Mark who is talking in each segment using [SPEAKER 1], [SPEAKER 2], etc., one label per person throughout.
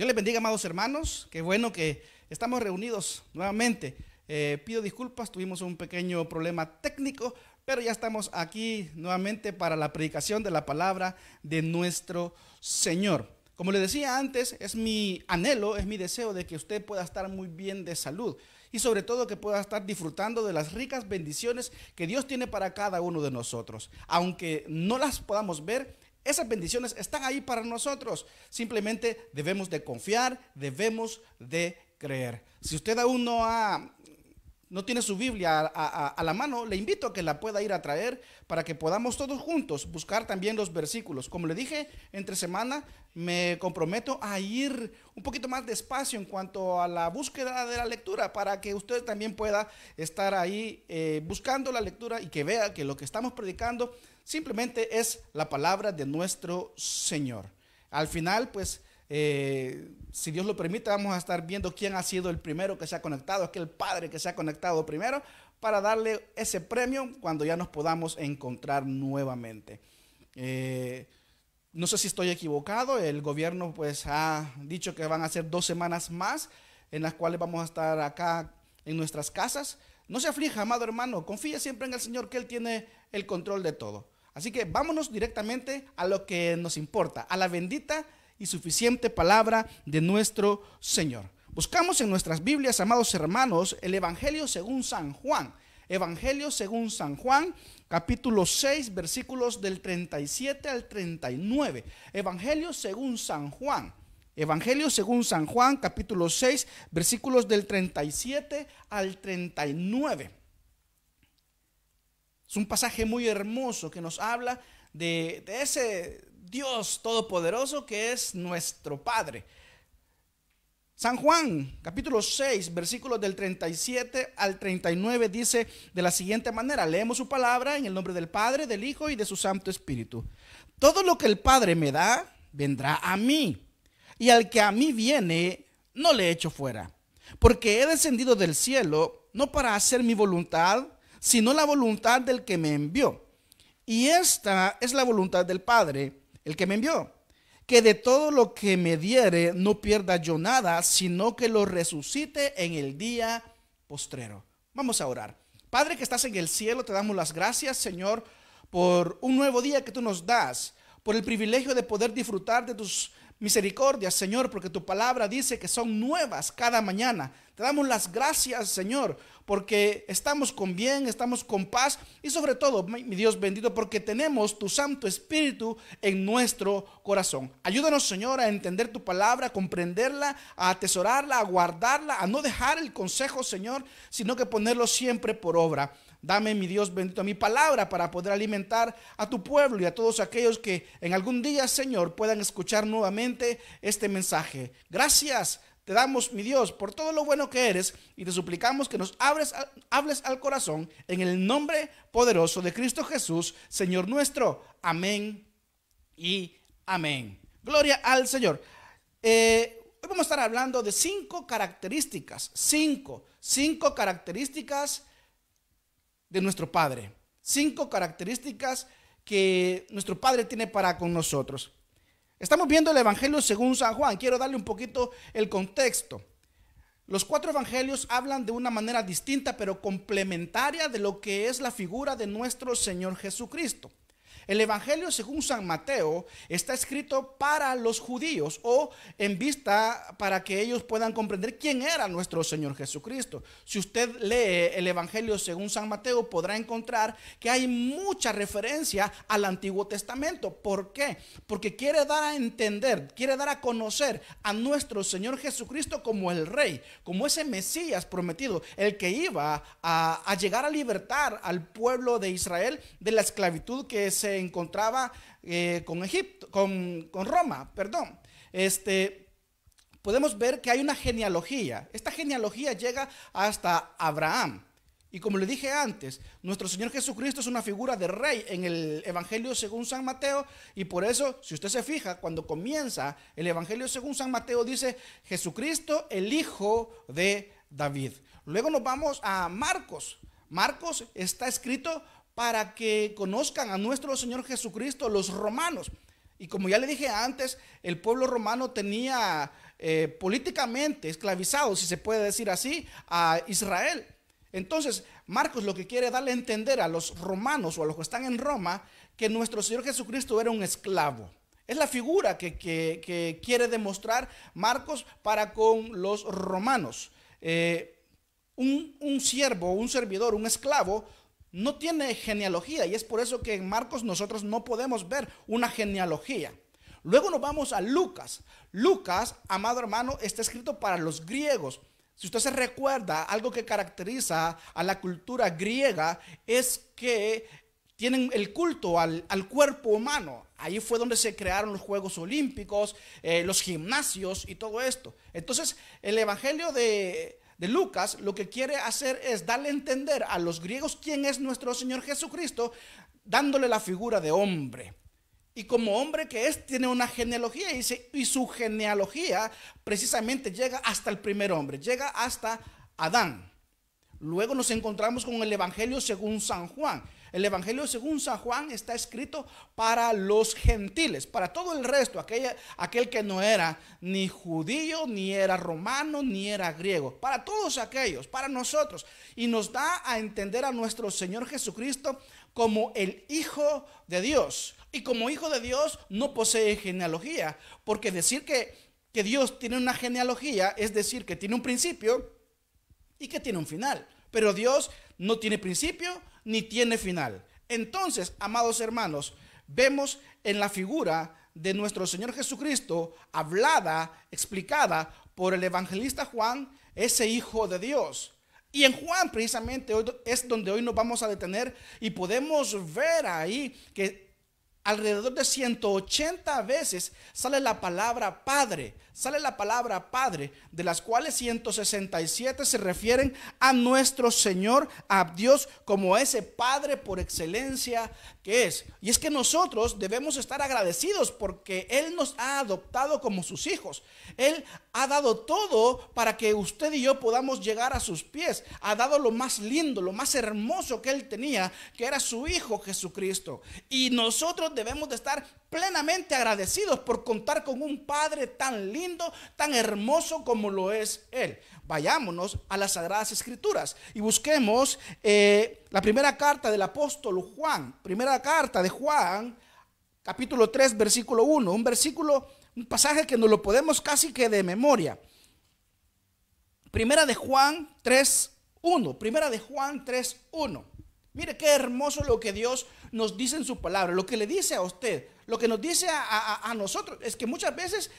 [SPEAKER 1] Yo les bendiga, amados hermanos. Qué bueno que estamos reunidos nuevamente. Eh, pido disculpas, tuvimos un pequeño problema técnico, pero ya estamos aquí nuevamente para la predicación de la palabra de nuestro Señor. Como le decía antes, es mi anhelo, es mi deseo de que usted pueda estar muy bien de salud y sobre todo que pueda estar disfrutando de las ricas bendiciones que Dios tiene para cada uno de nosotros. Aunque no las podamos ver, esas bendiciones están ahí para nosotros. Simplemente debemos de confiar, debemos de creer. Si usted aún no no tiene su Biblia a, la mano, le invito a que la pueda ir a traer para que podamos todos juntos buscar también los versículos. Como le dije, entre semana me comprometo a ir un poquito más despacio en cuanto a la búsqueda de la lectura para que usted también pueda estar ahí eh, buscando la lectura y que vea que lo que estamos predicando Simplemente es la palabra de nuestro Señor. Al final, pues, eh, si Dios lo permite, vamos a estar viendo quién ha sido el primero que se ha conectado, aquel padre que se ha conectado primero, para darle ese premio cuando ya nos podamos encontrar nuevamente. Eh, no sé si estoy equivocado, el gobierno pues ha dicho que van a ser dos semanas más en las cuales vamos a estar acá en nuestras casas. No se aflija, amado hermano, confía siempre en el Señor que Él tiene el control de todo. Así que vámonos directamente a lo que nos importa, a la bendita y suficiente palabra de nuestro Señor. Buscamos en nuestras Biblias, amados hermanos, el Evangelio según San Juan. Evangelio según San Juan, capítulo 6, versículos del 37 al 39. Evangelio según San Juan. Evangelio según San Juan, capítulo 6, versículos del 37 al 39. Es un pasaje muy hermoso que nos habla de, ese Dios todopoderoso que es nuestro Padre. San Juan, capítulo 6, versículos del 37 al 39, dice de la siguiente manera, leemos su palabra en el nombre del Padre, del Hijo y de su Santo Espíritu. Todo lo que el Padre me da, vendrá a mí, y al que a mí viene, no le echo fuera, porque he descendido del cielo no para hacer mi voluntad, sino la voluntad del que me envió. Y esta es la voluntad del Padre, el que me envió, que de todo lo que me diere no pierda yo nada, sino que lo resucite en el día postrero. Vamos a orar. Padre que estás en el cielo, te damos las gracias, Señor, por un nuevo día que tú nos das, por el privilegio de poder disfrutar de tus misericordia, Señor, porque tu palabra dice que son nuevas cada mañana. Te damos las gracias, Señor, porque estamos con bien, estamos con paz y sobre todo, mi Dios bendito, porque tenemos tu Santo Espíritu en nuestro corazón. Ayúdanos, Señor, a entender tu palabra, a comprenderla, a atesorarla, a guardarla, a no dejar el consejo, Señor, sino que ponerlo siempre por obra. Dame, mi Dios bendito, mi palabra para poder alimentar a tu pueblo y a todos aquellos que en algún día, Señor, puedan escuchar nuevamente este mensaje. Gracias. Te damos, mi Dios, por todo lo bueno que eres y te suplicamos que nos abres, hables al corazón en el nombre poderoso de Cristo Jesús, Señor nuestro. Amén y amén. Gloria al Señor. Eh, hoy vamos a estar hablando de cinco características, cinco, cinco características de nuestro Padre. Cinco características que nuestro Padre tiene para con nosotros. Estamos viendo el Evangelio según San Juan. Quiero darle un poquito el contexto. Los cuatro evangelios hablan de una manera distinta pero complementaria de lo que es la figura de nuestro Señor Jesucristo. El Evangelio según San Mateo está escrito para los judíos o en vista para que ellos puedan comprender quién era nuestro Señor Jesucristo. Si usted lee el Evangelio según San Mateo podrá encontrar que hay mucha referencia al Antiguo Testamento. ¿Por qué? Porque quiere dar a entender, quiere dar a conocer a nuestro Señor Jesucristo como el Rey, como ese Mesías prometido, el que iba a, a llegar a libertar al pueblo de Israel de la esclavitud que se encontraba eh, con Egipto, con, con Roma, perdón. Este, podemos ver que hay una genealogía. Esta genealogía llega hasta Abraham. Y como le dije antes, nuestro Señor Jesucristo es una figura de rey en el Evangelio según San Mateo. Y por eso, si usted se fija, cuando comienza el Evangelio según San Mateo, dice Jesucristo el Hijo de David. Luego nos vamos a Marcos. Marcos está escrito para que conozcan a nuestro Señor Jesucristo los romanos. Y como ya le dije antes, el pueblo romano tenía eh, políticamente esclavizado, si se puede decir así, a Israel. Entonces, Marcos lo que quiere darle a entender a los romanos o a los que están en Roma, que nuestro Señor Jesucristo era un esclavo. Es la figura que, quiere demostrar Marcos para con los romanos. Eh, un, un siervo, un servidor, un esclavo no tiene genealogía y es por eso que en Marcos nosotros no podemos ver una genealogía. Luego nos vamos a Lucas. Lucas, amado hermano, está escrito para los griegos. Si usted se recuerda, algo que caracteriza a la cultura griega es que tienen el culto al, cuerpo humano. Ahí fue donde se crearon los Juegos Olímpicos, eh, los gimnasios y todo esto. Entonces, el Evangelio de, de Lucas lo que quiere hacer es darle a entender a los griegos quién es nuestro Señor Jesucristo, dándole la figura de hombre. Y como hombre que es, tiene una genealogía y, y su genealogía precisamente llega hasta el primer hombre, llega hasta Adán. Luego nos encontramos con el Evangelio según San Juan el Evangelio según San Juan está escrito para los gentiles, para todo el resto, aquel que no era ni judío, ni era romano, ni era griego, para todos aquellos, para nosotros. Y nos da a entender a nuestro Señor Jesucristo como el Hijo de Dios. Y como Hijo de Dios no posee genealogía, porque decir que, que Dios tiene una genealogía es decir que tiene un principio y que tiene un final. Pero Dios no tiene principio ni tiene final. Entonces, amados hermanos, vemos en la figura de nuestro Señor Jesucristo, hablada, explicada por el evangelista Juan, ese Hijo de Dios. Y en Juan precisamente es donde hoy nos vamos a detener y podemos ver ahí que alrededor de 180 veces sale la palabra Padre, sale la palabra Padre, de las cuales 167 se refieren a nuestro Señor, a Dios, como ese Padre por excelencia que es. Y es que nosotros debemos estar agradecidos porque Él nos ha adoptado como sus hijos. Él ha dado todo para que usted y yo podamos llegar a sus pies. Ha dado lo más lindo, lo más hermoso que Él tenía, que era su Hijo Jesucristo. Y nosotros debemos de estar plenamente agradecidos por contar con un Padre tan lindo, tan hermoso como lo es Él. Vayámonos a las Sagradas Escrituras y busquemos eh, la primera carta del apóstol Juan, primera carta de Juan, capítulo 3, versículo 1, un versículo, un pasaje que nos lo podemos casi que de memoria. Primera de Juan 3, 1, primera de Juan 3, 1. Mire qué hermoso lo que Dios nos dice en su palabra, lo que le dice a usted, lo que nos dice a, nosotros, es que muchas veces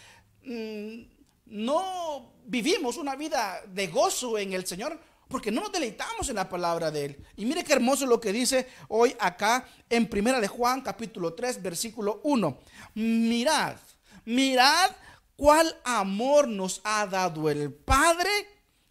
[SPEAKER 1] mm, no vivimos una vida de gozo en el Señor porque no nos deleitamos en la palabra de Él. Y mire qué hermoso lo que dice hoy acá en Primera de Juan capítulo 3 versículo 1. Mirad, mirad cuál amor nos ha dado el Padre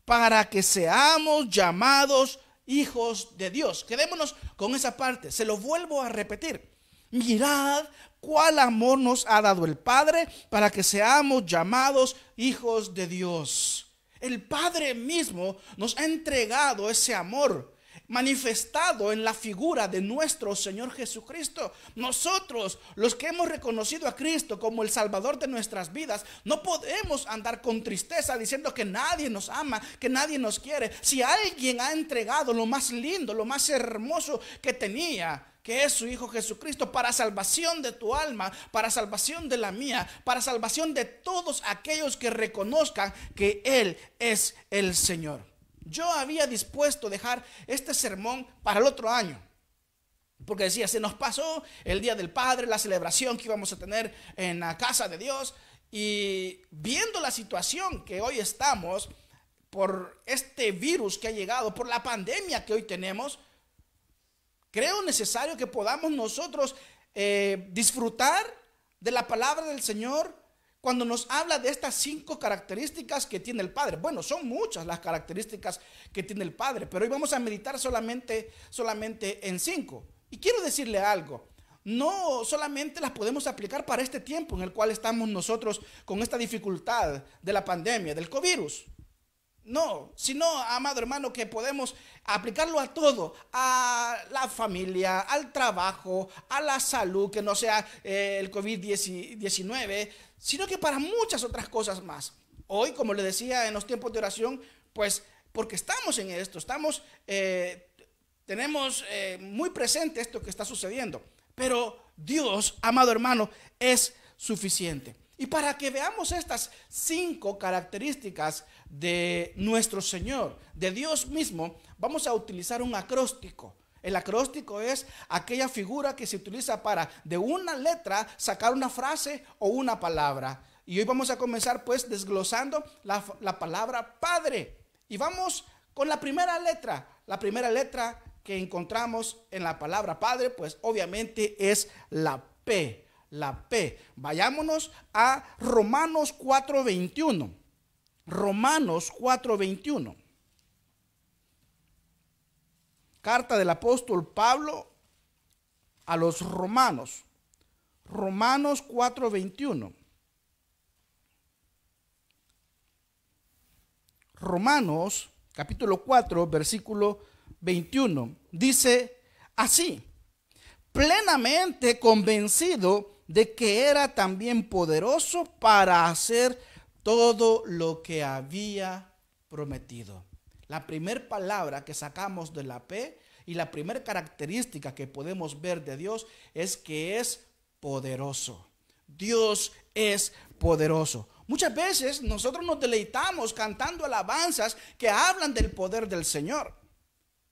[SPEAKER 1] para que seamos llamados hijos de Dios. Quedémonos con esa parte. Se lo vuelvo a repetir. Mirad cuál amor nos ha dado el Padre para que seamos llamados hijos de Dios. El Padre mismo nos ha entregado ese amor manifestado en la figura de nuestro Señor Jesucristo. Nosotros, los que hemos reconocido a Cristo como el Salvador de nuestras vidas, no podemos andar con tristeza diciendo que nadie nos ama, que nadie nos quiere. Si alguien ha entregado lo más lindo, lo más hermoso que tenía, que es su Hijo Jesucristo, para salvación de tu alma, para salvación de la mía, para salvación de todos aquellos que reconozcan que Él es el Señor. Yo había dispuesto dejar este sermón para el otro año. Porque decía, se nos pasó el Día del Padre, la celebración que íbamos a tener en la casa de Dios. Y viendo la situación que hoy estamos, por este virus que ha llegado, por la pandemia que hoy tenemos, creo necesario que podamos nosotros eh, disfrutar de la palabra del Señor cuando nos habla de estas cinco características que tiene el Padre. Bueno, son muchas las características que tiene el Padre, pero hoy vamos a meditar solamente, solamente en cinco. Y quiero decirle algo. No solamente las podemos aplicar para este tiempo en el cual estamos nosotros con esta dificultad de la pandemia, del COVID. No, sino, amado hermano, que podemos aplicarlo a todo, a la familia, al trabajo, a la salud, que no sea eh, el COVID-19, sino que para muchas otras cosas más. Hoy, como le decía en los tiempos de oración, pues porque estamos en esto, estamos, eh, tenemos eh, muy presente esto que está sucediendo. Pero Dios, amado hermano, es suficiente. Y para que veamos estas cinco características de nuestro Señor, de Dios mismo, vamos a utilizar un acróstico. El acróstico es aquella figura que se utiliza para de una letra sacar una frase o una palabra. Y hoy vamos a comenzar pues desglosando la, palabra Padre. Y vamos con la primera letra. La primera letra que encontramos en la palabra Padre pues obviamente es la P la P. Vayámonos a Romanos 4:21. Romanos 4:21. Carta del apóstol Pablo a los romanos. Romanos 4:21. Romanos capítulo 4, versículo 21. Dice así, plenamente convencido de que era también poderoso para hacer todo lo que había prometido. La primera palabra que sacamos de la P y la primera característica que podemos ver de Dios es que es poderoso. Dios es poderoso. Muchas veces nosotros nos deleitamos cantando alabanzas que hablan del poder del Señor.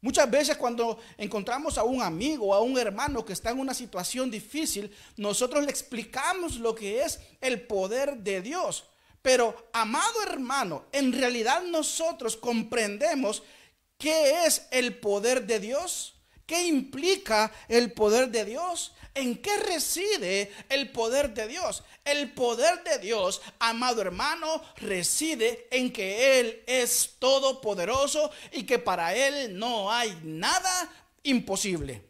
[SPEAKER 1] Muchas veces cuando encontramos a un amigo, o a un hermano que está en una situación difícil, nosotros le explicamos lo que es el poder de Dios. Pero, amado hermano, en realidad nosotros comprendemos qué es el poder de Dios. ¿Qué implica el poder de Dios? ¿En qué reside el poder de Dios? El poder de Dios, amado hermano, reside en que Él es todopoderoso y que para Él no hay nada imposible.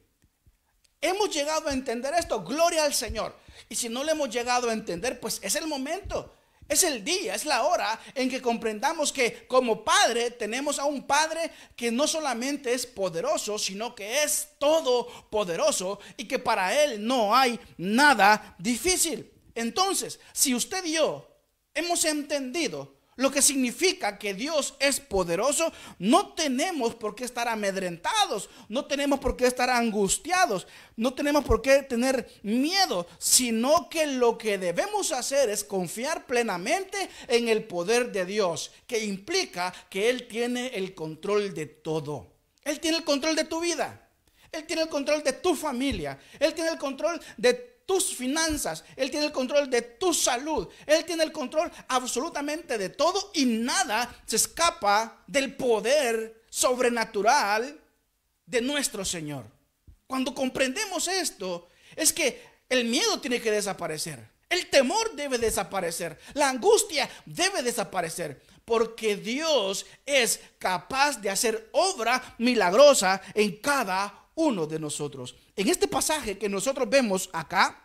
[SPEAKER 1] Hemos llegado a entender esto, gloria al Señor. Y si no lo hemos llegado a entender, pues es el momento. Es el día, es la hora en que comprendamos que como Padre tenemos a un Padre que no solamente es poderoso, sino que es todopoderoso y que para Él no hay nada difícil. Entonces, si usted y yo hemos entendido lo que significa que Dios es poderoso, no tenemos por qué estar amedrentados, no tenemos por qué estar angustiados, no tenemos por qué tener miedo, sino que lo que debemos hacer es confiar plenamente en el poder de Dios, que implica que Él tiene el control de todo. Él tiene el control de tu vida. Él tiene el control de tu familia. Él tiene el control de tus finanzas, Él tiene el control de tu salud, Él tiene el control absolutamente de todo y nada se escapa del poder sobrenatural de nuestro Señor. Cuando comprendemos esto, es que el miedo tiene que desaparecer, el temor debe desaparecer, la angustia debe desaparecer, porque Dios es capaz de hacer obra milagrosa en cada uno de nosotros. En este pasaje que nosotros vemos acá,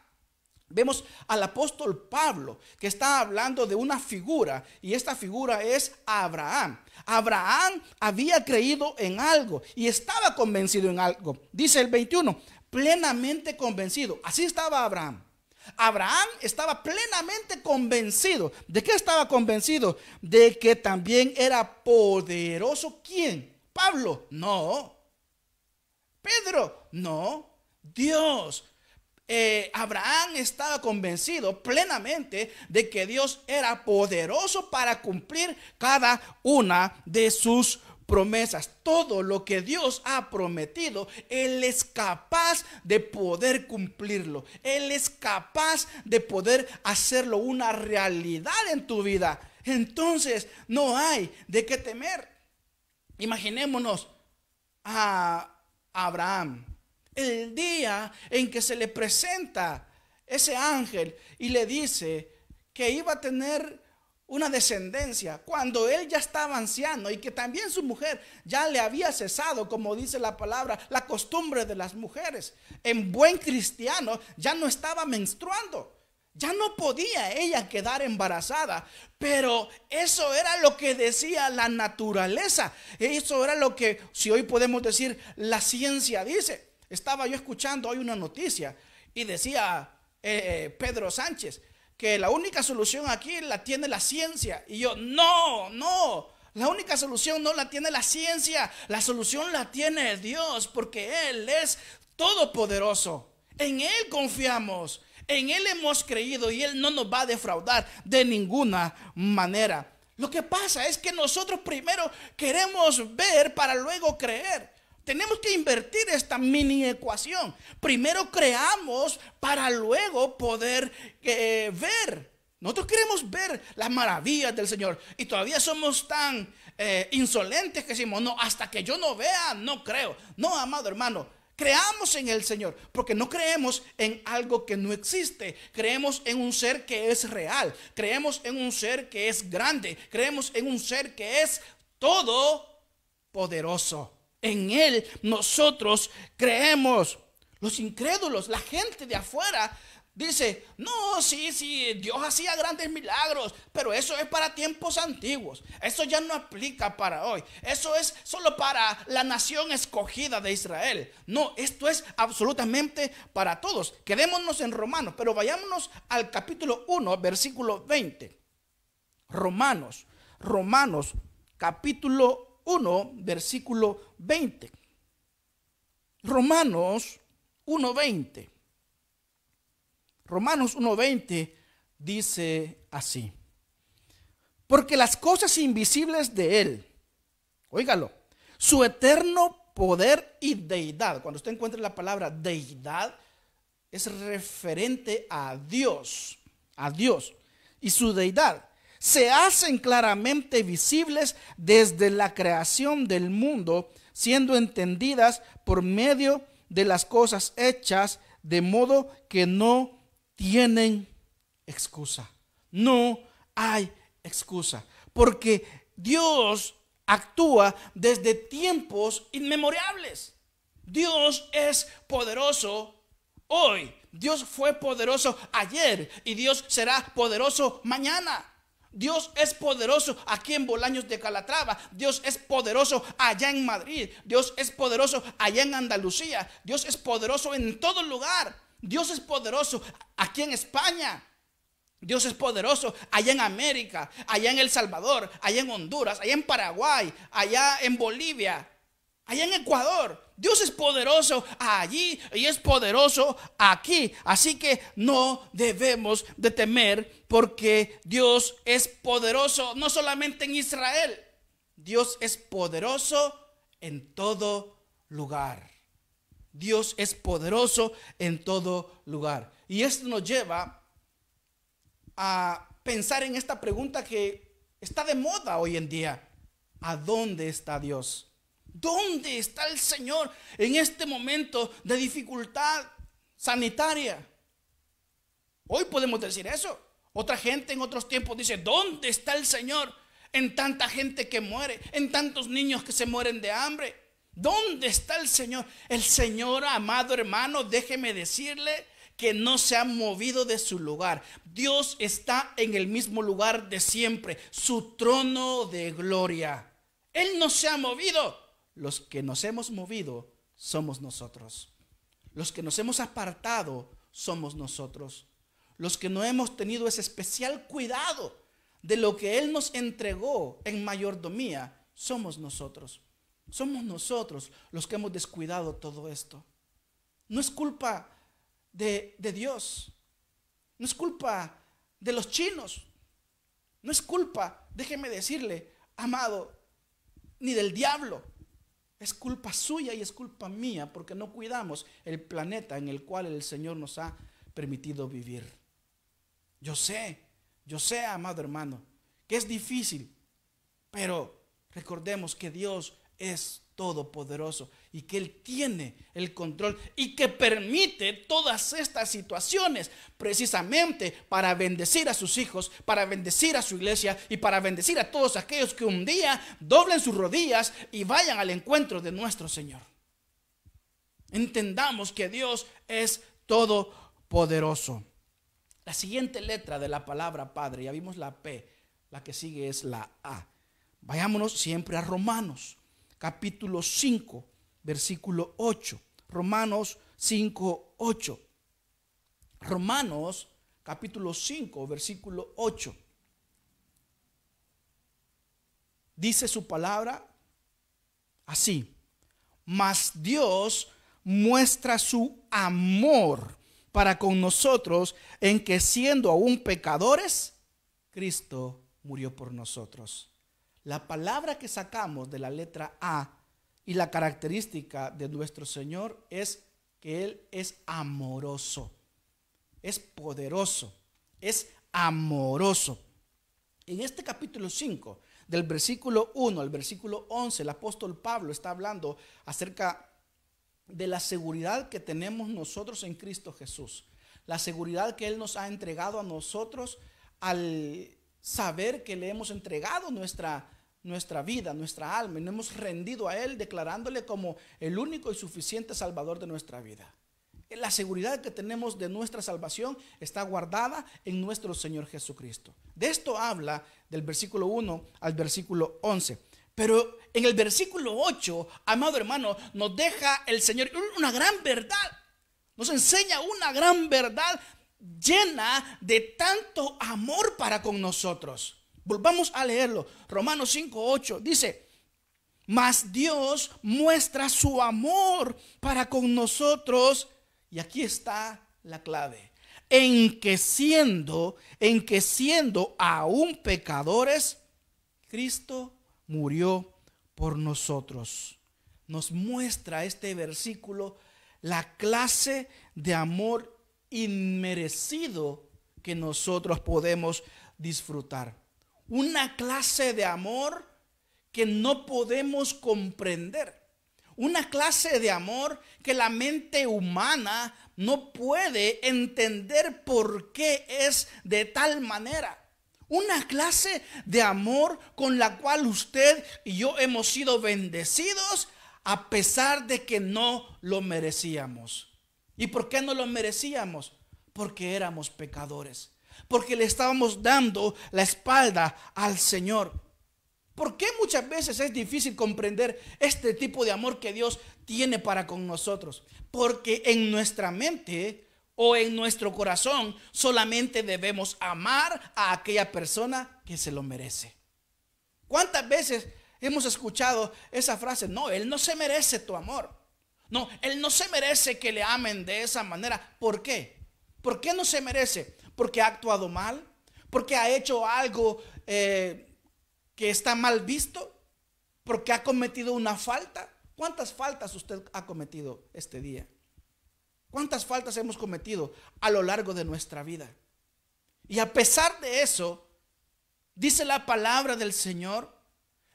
[SPEAKER 1] Vemos al apóstol Pablo que está hablando de una figura y esta figura es Abraham. Abraham había creído en algo y estaba convencido en algo. Dice el 21, plenamente convencido. Así estaba Abraham. Abraham estaba plenamente convencido. ¿De qué estaba convencido? De que también era poderoso. ¿Quién? Pablo, no. Pedro, no. Dios. Eh, Abraham estaba convencido plenamente de que Dios era poderoso para cumplir cada una de sus promesas. Todo lo que Dios ha prometido, Él es capaz de poder cumplirlo. Él es capaz de poder hacerlo una realidad en tu vida. Entonces, no hay de qué temer. Imaginémonos a Abraham el día en que se le presenta ese ángel y le dice que iba a tener una descendencia cuando él ya estaba anciano y que también su mujer ya le había cesado, como dice la palabra, la costumbre de las mujeres. En buen cristiano ya no estaba menstruando. Ya no podía ella quedar embarazada, pero eso era lo que decía la naturaleza, eso era lo que, si hoy podemos decir, la ciencia dice. Estaba yo escuchando hoy una noticia y decía eh, eh, Pedro Sánchez que la única solución aquí la tiene la ciencia. Y yo, no, no, la única solución no la tiene la ciencia, la solución la tiene Dios porque Él es todopoderoso. En Él confiamos, en Él hemos creído y Él no nos va a defraudar de ninguna manera. Lo que pasa es que nosotros primero queremos ver para luego creer. Tenemos que invertir esta mini ecuación. Primero creamos para luego poder eh, ver. Nosotros queremos ver las maravillas del Señor y todavía somos tan eh, insolentes que decimos, no, hasta que yo no vea, no creo. No, amado hermano, creamos en el Señor, porque no creemos en algo que no existe, creemos en un ser que es real, creemos en un ser que es grande, creemos en un ser que es todo poderoso en Él nosotros creemos. Los incrédulos, la gente de afuera, dice, no, sí, sí, Dios hacía grandes milagros, pero eso es para tiempos antiguos. Eso ya no aplica para hoy. Eso es solo para la nación escogida de Israel. No, esto es absolutamente para todos. Quedémonos en Romanos, pero vayámonos al capítulo 1, versículo 20. Romanos, Romanos, capítulo 1, versículo 20. Romanos 1.20. Romanos 1.20 dice así. Porque las cosas invisibles de Él, oígalo, su eterno poder y deidad, cuando usted encuentra la palabra deidad, es referente a Dios, a Dios y su deidad se hacen claramente visibles desde la creación del mundo, siendo entendidas por medio de las cosas hechas, de modo que no tienen excusa. No hay excusa, porque Dios actúa desde tiempos inmemorables. Dios es poderoso hoy. Dios fue poderoso ayer y Dios será poderoso mañana. Dios es poderoso aquí en Bolaños de Calatrava. Dios es poderoso allá en Madrid. Dios es poderoso allá en Andalucía. Dios es poderoso en todo lugar. Dios es poderoso aquí en España. Dios es poderoso allá en América, allá en El Salvador, allá en Honduras, allá en Paraguay, allá en Bolivia, Allá en Ecuador, Dios es poderoso allí y es poderoso aquí. Así que no debemos de temer porque Dios es poderoso no solamente en Israel. Dios es poderoso en todo lugar. Dios es poderoso en todo lugar. Y esto nos lleva a pensar en esta pregunta que está de moda hoy en día. ¿A dónde está Dios? ¿Dónde está el Señor en este momento de dificultad sanitaria? Hoy podemos decir eso. Otra gente en otros tiempos dice, ¿dónde está el Señor en tanta gente que muere, en tantos niños que se mueren de hambre? ¿Dónde está el Señor? El Señor, amado hermano, déjeme decirle que no se ha movido de su lugar. Dios está en el mismo lugar de siempre, su trono de gloria. Él no se ha movido los que nos hemos movido somos nosotros. Los que nos hemos apartado somos nosotros. Los que no hemos tenido ese especial cuidado de lo que Él nos entregó en mayordomía somos nosotros. Somos nosotros los que hemos descuidado todo esto. No es culpa de, Dios. No es culpa de los chinos. No es culpa, déjeme decirle, amado, ni del diablo. Es culpa suya y es culpa mía porque no cuidamos el planeta en el cual el Señor nos ha permitido vivir. Yo sé, yo sé, amado hermano, que es difícil, pero recordemos que Dios es todopoderoso y que Él tiene el control y que permite todas estas situaciones precisamente para bendecir a sus hijos, para bendecir a su iglesia y para bendecir a todos aquellos que un día doblen sus rodillas y vayan al encuentro de nuestro Señor. Entendamos que Dios es todopoderoso. La siguiente letra de la palabra Padre, ya vimos la P, la que sigue es la A. Vayámonos siempre a Romanos, capítulo 5, versículo 8. Romanos 5, 8. Romanos capítulo 5, versículo 8. Dice su palabra así, mas Dios muestra su amor para con nosotros en que siendo aún pecadores, Cristo murió por nosotros. La palabra que sacamos de la letra A y la característica de nuestro Señor es que Él es amoroso, es poderoso, es amoroso. En este capítulo 5, del versículo 1 al versículo 11, el apóstol Pablo está hablando acerca de la seguridad que tenemos nosotros en Cristo Jesús, la seguridad que Él nos ha entregado a nosotros al saber que le hemos entregado nuestra nuestra vida, nuestra alma, y nos hemos rendido a Él declarándole como el único y suficiente Salvador de nuestra vida. La seguridad que tenemos de nuestra salvación está guardada en nuestro Señor Jesucristo. De esto habla del versículo 1 al versículo 11. Pero en el versículo 8, amado hermano, nos deja el Señor una gran verdad. Nos enseña una gran verdad llena de tanto amor para con nosotros. Volvamos a leerlo. Romanos 5, 8 dice, mas Dios muestra su amor para con nosotros. Y aquí está la clave. En que siendo, en que siendo aún pecadores, Cristo murió por nosotros. Nos muestra este versículo la clase de amor inmerecido que nosotros podemos disfrutar una clase de amor que no podemos comprender. Una clase de amor que la mente humana no puede entender por qué es de tal manera. Una clase de amor con la cual usted y yo hemos sido bendecidos a pesar de que no lo merecíamos. ¿Y por qué no lo merecíamos? Porque éramos pecadores porque le estábamos dando la espalda al Señor. ¿Por qué muchas veces es difícil comprender este tipo de amor que Dios tiene para con nosotros? Porque en nuestra mente o en nuestro corazón solamente debemos amar a aquella persona que se lo merece. ¿Cuántas veces hemos escuchado esa frase? No, Él no se merece tu amor. No, Él no se merece que le amen de esa manera. ¿Por qué? ¿Por qué no se merece? porque ha actuado mal, porque ha hecho algo eh, que está mal visto, porque ha cometido una falta. ¿Cuántas faltas usted ha cometido este día? ¿Cuántas faltas hemos cometido a lo largo de nuestra vida? Y a pesar de eso, dice la palabra del Señor,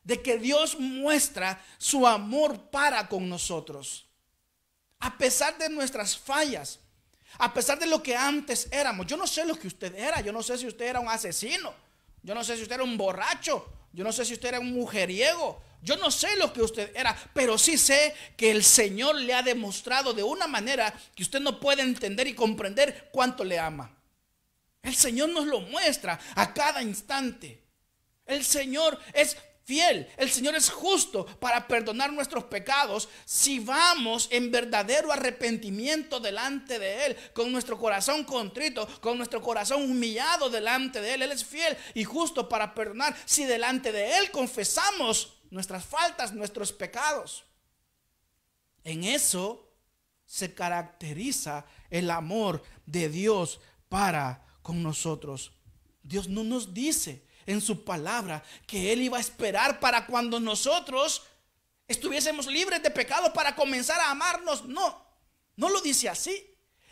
[SPEAKER 1] de que Dios muestra su amor para con nosotros. A pesar de nuestras fallas, a pesar de lo que antes éramos. Yo no sé lo que usted era. Yo no sé si usted era un asesino. Yo no sé si usted era un borracho. Yo no sé si usted era un mujeriego. Yo no sé lo que usted era, pero sí sé que el Señor le ha demostrado de una manera que usted no puede entender y comprender cuánto le ama. El Señor nos lo muestra a cada instante. El Señor es fiel, el Señor es justo para perdonar nuestros pecados si vamos en verdadero arrepentimiento delante de Él, con nuestro corazón contrito, con nuestro corazón humillado delante de Él. Él es fiel y justo para perdonar si delante de Él confesamos nuestras faltas, nuestros pecados. En eso se caracteriza el amor de Dios para con nosotros. Dios no nos dice en su palabra que Él iba a esperar para cuando nosotros estuviésemos libres de pecado para comenzar a amarnos. No, no lo dice así.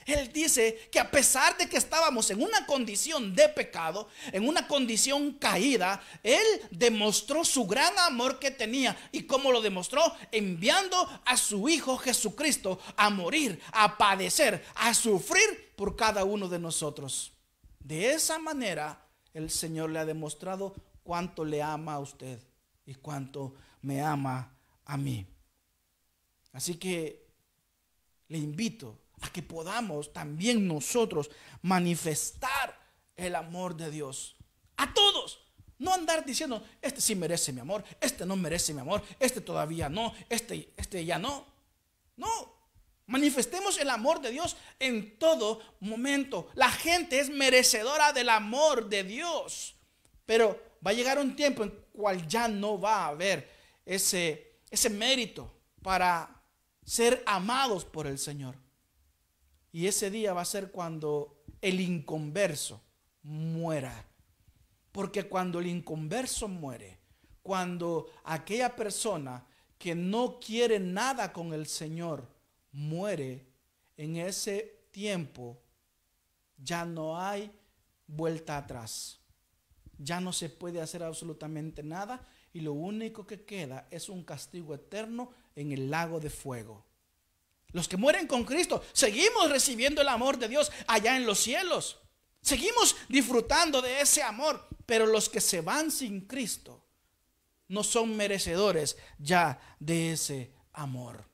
[SPEAKER 1] Él dice que a pesar de que estábamos en una condición de pecado, en una condición caída, Él demostró su gran amor que tenía. ¿Y cómo lo demostró? Enviando a su Hijo Jesucristo a morir, a padecer, a sufrir por cada uno de nosotros. De esa manera, el Señor le ha demostrado cuánto le ama a usted y cuánto me ama a mí. Así que le invito a que podamos también nosotros manifestar el amor de Dios a todos. No andar diciendo, este sí merece mi amor, este no merece mi amor, este todavía no, este, este ya no. No, Manifestemos el amor de Dios en todo momento. La gente es merecedora del amor de Dios. Pero va a llegar un tiempo en cual ya no va a haber ese, ese mérito para ser amados por el Señor. Y ese día va a ser cuando el inconverso muera. Porque cuando el inconverso muere, cuando aquella persona que no quiere nada con el Señor, muere en ese tiempo, ya no hay vuelta atrás. Ya no se puede hacer absolutamente nada y lo único que queda es un castigo eterno en el lago de fuego. Los que mueren con Cristo, seguimos recibiendo el amor de Dios allá en los cielos. Seguimos disfrutando de ese amor, pero los que se van sin Cristo no son merecedores ya de ese amor.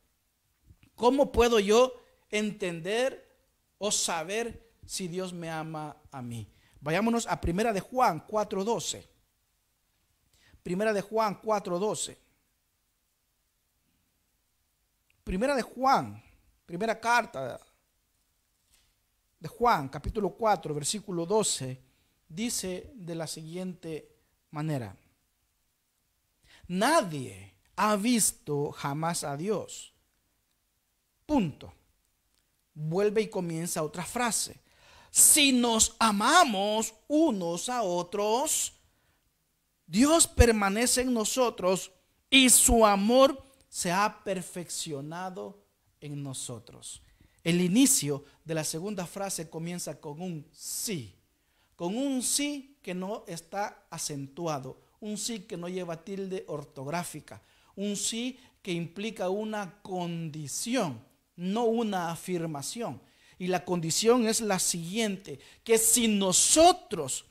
[SPEAKER 1] ¿Cómo puedo yo entender o saber si Dios me ama a mí? Vayámonos a Primera de Juan 4:12. Primera de Juan 4:12. Primera de Juan, primera carta de Juan, capítulo 4, versículo 12, dice de la siguiente manera. Nadie ha visto jamás a Dios Punto. Vuelve y comienza otra frase. Si nos amamos unos a otros, Dios permanece en nosotros y su amor se ha perfeccionado en nosotros. El inicio de la segunda frase comienza con un sí, con un sí que no está acentuado, un sí que no lleva tilde ortográfica, un sí que implica una condición no una afirmación. Y la condición es la siguiente, que si nosotros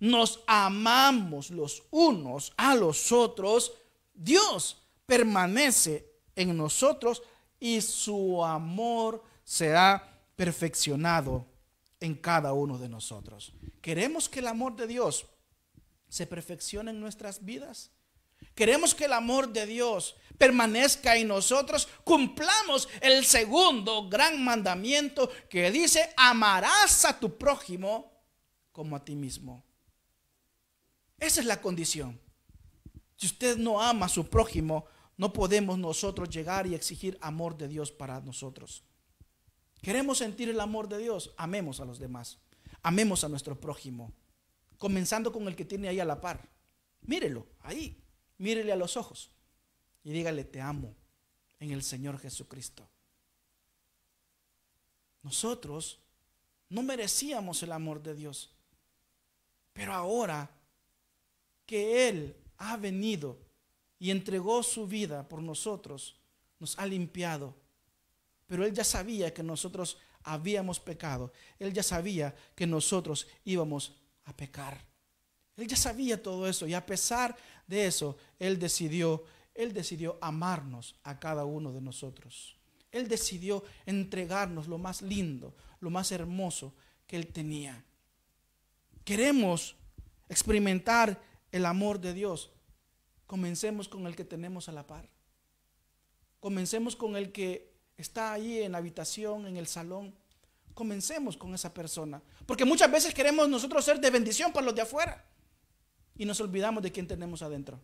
[SPEAKER 1] nos amamos los unos a los otros, Dios permanece en nosotros y su amor será perfeccionado en cada uno de nosotros. ¿Queremos que el amor de Dios se perfeccione en nuestras vidas? queremos que el amor de Dios permanezca en nosotros, cumplamos el segundo gran mandamiento que dice, amarás a tu prójimo como a ti mismo. Esa es la condición. Si usted no ama a su prójimo, no podemos nosotros llegar y exigir amor de Dios para nosotros. Queremos sentir el amor de Dios, amemos a los demás, amemos a nuestro prójimo, comenzando con el que tiene ahí a la par. Mírelo, ahí, mírele a los ojos y dígale, te amo en el Señor Jesucristo. Nosotros no merecíamos el amor de Dios, pero ahora que Él ha venido y entregó su vida por nosotros, nos ha limpiado. Pero Él ya sabía que nosotros habíamos pecado. Él ya sabía que nosotros íbamos a pecar. Él ya sabía todo eso y a pesar de eso, Él decidió, Él decidió amarnos a cada uno de nosotros. Él decidió entregarnos lo más lindo, lo más hermoso que Él tenía. Queremos experimentar el amor de Dios. Comencemos con el que tenemos a la par. Comencemos con el que está ahí en la habitación, en el salón. Comencemos con esa persona. Porque muchas veces queremos nosotros ser de bendición para los de afuera y nos olvidamos de quién tenemos adentro.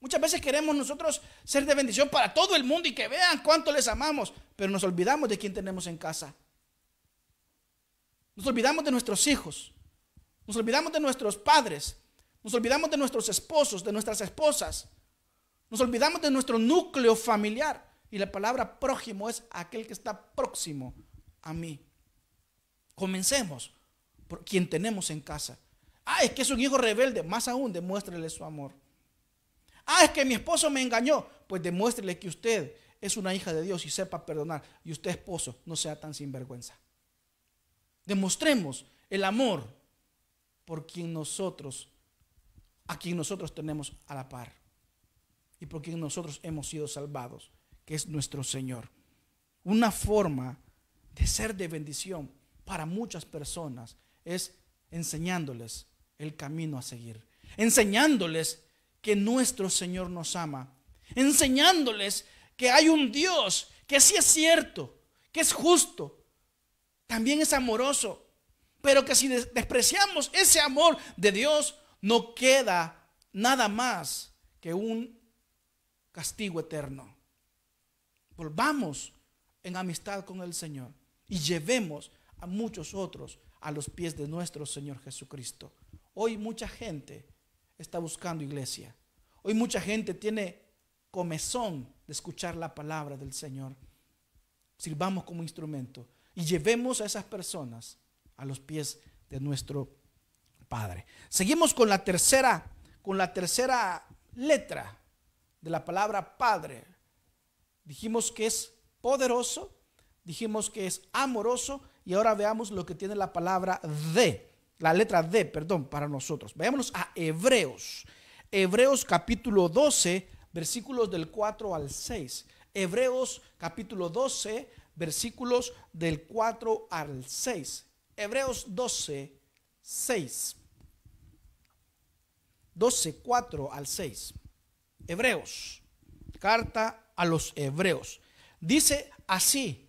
[SPEAKER 1] Muchas veces queremos nosotros ser de bendición para todo el mundo y que vean cuánto les amamos, pero nos olvidamos de quién tenemos en casa. Nos olvidamos de nuestros hijos, nos olvidamos de nuestros padres, nos olvidamos de nuestros esposos, de nuestras esposas, nos olvidamos de nuestro núcleo familiar. Y la palabra prójimo es aquel que está próximo a mí. Comencemos por quien tenemos en casa. Ah, es que es un hijo rebelde. Más aún, demuéstrele su amor. Ah, es que mi esposo me engañó. Pues demuéstrele que usted es una hija de Dios y sepa perdonar. Y usted, esposo, no sea tan sinvergüenza. Demostremos el amor por quien nosotros, a quien nosotros tenemos a la par. Y por quien nosotros hemos sido salvados, que es nuestro Señor. Una forma de ser de bendición para muchas personas es enseñándoles el camino a seguir, enseñándoles que nuestro Señor nos ama, enseñándoles que hay un Dios que sí es cierto, que es justo, también es amoroso, pero que si despreciamos ese amor de Dios, no queda nada más que un castigo eterno. Volvamos en amistad con el Señor y llevemos a muchos otros a los pies de nuestro Señor Jesucristo. Hoy mucha gente está buscando iglesia. Hoy mucha gente tiene comezón de escuchar la palabra del Señor. Sirvamos como instrumento y llevemos a esas personas a los pies de nuestro Padre. Seguimos con la tercera con la tercera letra de la palabra Padre. Dijimos que es poderoso, dijimos que es amoroso y ahora veamos lo que tiene la palabra de la letra D, perdón, para nosotros. Vayámonos a Hebreos. Hebreos capítulo 12, versículos del 4 al 6. Hebreos capítulo 12, versículos del 4 al 6. Hebreos 12, 6. 12, 4 al 6. Hebreos, carta a los hebreos. Dice así,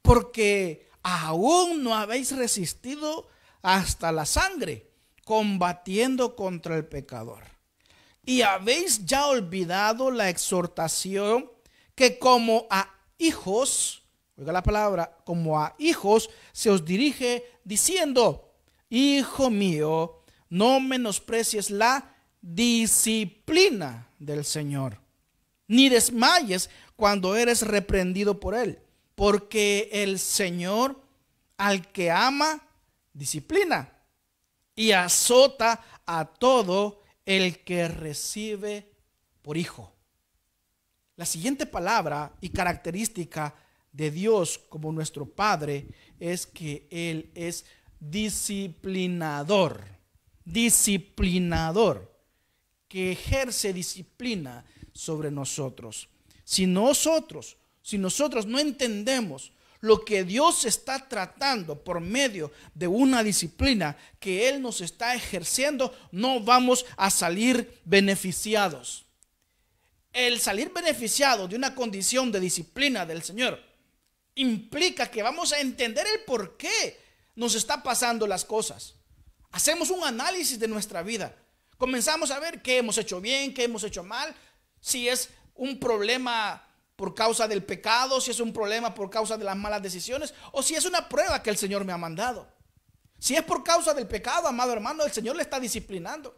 [SPEAKER 1] porque aún no habéis resistido hasta la sangre, combatiendo contra el pecador. Y habéis ya olvidado la exhortación que como a hijos, oiga la palabra, como a hijos se os dirige diciendo, hijo mío, no menosprecies la disciplina del Señor, ni desmayes cuando eres reprendido por Él, porque el Señor al que ama, disciplina y azota a todo el que recibe por hijo. La siguiente palabra y característica de Dios como nuestro Padre es que Él es disciplinador, disciplinador, que ejerce disciplina sobre nosotros. Si nosotros, si nosotros no entendemos lo que Dios está tratando por medio de una disciplina que Él nos está ejerciendo, no vamos a salir beneficiados. El salir beneficiado de una condición de disciplina del Señor implica que vamos a entender el por qué nos está pasando las cosas. Hacemos un análisis de nuestra vida. Comenzamos a ver qué hemos hecho bien, qué hemos hecho mal, si es un problema por causa del pecado, si es un problema por causa de las malas decisiones, o si es una prueba que el Señor me ha mandado. Si es por causa del pecado, amado hermano, el Señor le está disciplinando.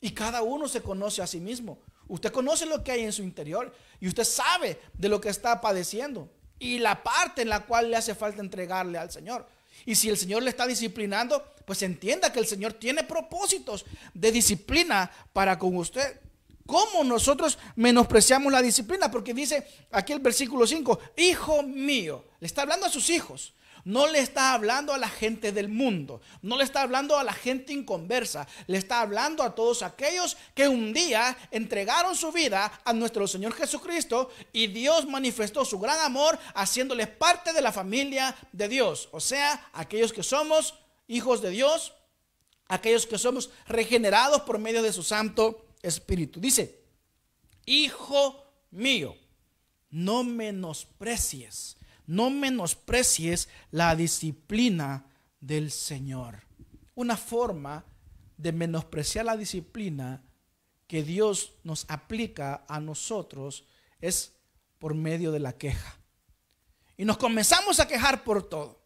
[SPEAKER 1] Y cada uno se conoce a sí mismo. Usted conoce lo que hay en su interior y usted sabe de lo que está padeciendo y la parte en la cual le hace falta entregarle al Señor. Y si el Señor le está disciplinando, pues entienda que el Señor tiene propósitos de disciplina para con usted. ¿Cómo nosotros menospreciamos la disciplina? Porque dice aquí el versículo 5, hijo mío, le está hablando a sus hijos, no le está hablando a la gente del mundo, no le está hablando a la gente inconversa, le está hablando a todos aquellos que un día entregaron su vida a nuestro Señor Jesucristo y Dios manifestó su gran amor haciéndoles parte de la familia de Dios, o sea, aquellos que somos hijos de Dios, aquellos que somos regenerados por medio de su santo espíritu. Dice, hijo mío, no menosprecies, no menosprecies la disciplina del Señor. Una forma de menospreciar la disciplina que Dios nos aplica a nosotros es por medio de la queja. Y nos comenzamos a quejar por todo.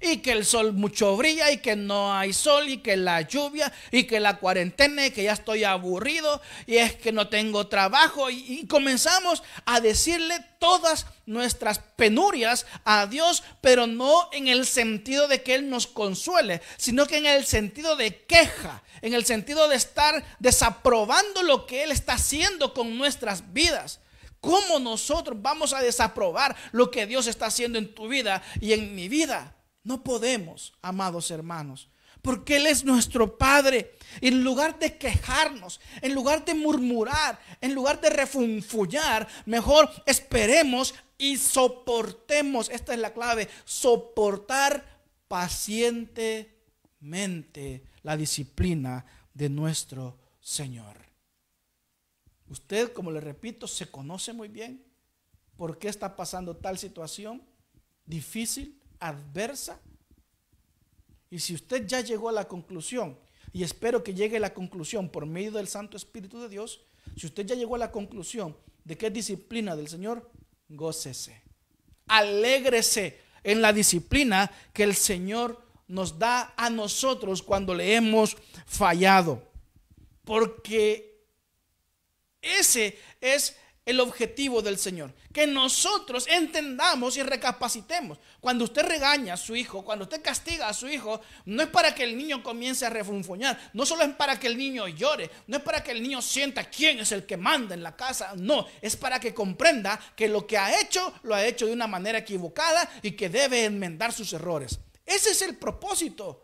[SPEAKER 1] Y que el sol mucho brilla y que no hay sol y que la lluvia y que la cuarentena y que ya estoy aburrido y es que no tengo trabajo. Y, comenzamos a decirle todas nuestras penurias a Dios, pero no en el sentido de que Él nos consuele, sino que en el sentido de queja, en el sentido de estar desaprobando lo que Él está haciendo con nuestras vidas. ¿Cómo nosotros vamos a desaprobar lo que Dios está haciendo en tu vida y en mi vida? No podemos, amados hermanos, porque Él es nuestro Padre. en lugar de quejarnos, en lugar de murmurar, en lugar de refunfullar, mejor esperemos y soportemos. Esta es la clave, soportar pacientemente la disciplina de nuestro Señor. Usted, como le repito, se conoce muy bien por qué está pasando tal situación difícil adversa? Y si usted ya llegó a la conclusión, y espero que llegue a la conclusión por medio del Santo Espíritu de Dios, si usted ya llegó a la conclusión de que disciplina del Señor, gócese. Alégrese en la disciplina que el Señor nos da a nosotros cuando le hemos fallado. Porque ese es el objetivo del Señor. Que nosotros entendamos y recapacitemos. Cuando usted regaña a su hijo, cuando usted castiga a su hijo, no es para que el niño comience a refunfuñar, no solo es para que el niño llore, no es para que el niño sienta quién es el que manda en la casa, no, es para que comprenda que lo que ha hecho lo ha hecho de una manera equivocada y que debe enmendar sus errores. Ese es el propósito